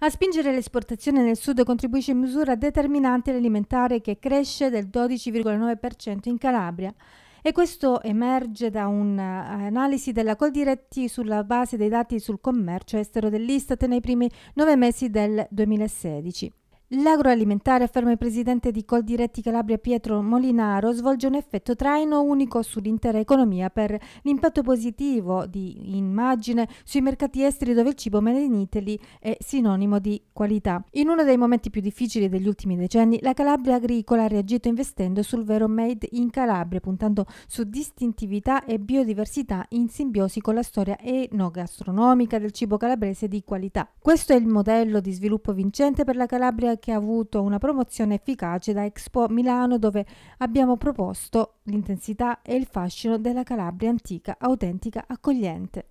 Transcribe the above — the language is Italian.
A spingere le esportazioni nel sud contribuisce in misura determinante l'alimentare che cresce del 12,9% in Calabria e questo emerge da un'analisi della Coldiretti sulla base dei dati sul commercio estero dell'Istat nei primi nove mesi del 2016. L'agroalimentare, afferma il presidente di Coldiretti Calabria Pietro Molinaro, svolge un effetto traino unico sull'intera economia per l'impatto positivo di immagine sui mercati esteri dove il cibo made in Italy è sinonimo di qualità. In uno dei momenti più difficili degli ultimi decenni, la Calabria agricola ha reagito investendo sul vero made in Calabria, puntando su distintività e biodiversità in simbiosi con la storia enogastronomica del cibo calabrese di qualità. Questo è il modello di sviluppo vincente per la Calabria che ha avuto una promozione efficace da Expo Milano dove abbiamo proposto l'intensità e il fascino della Calabria antica, autentica, accogliente.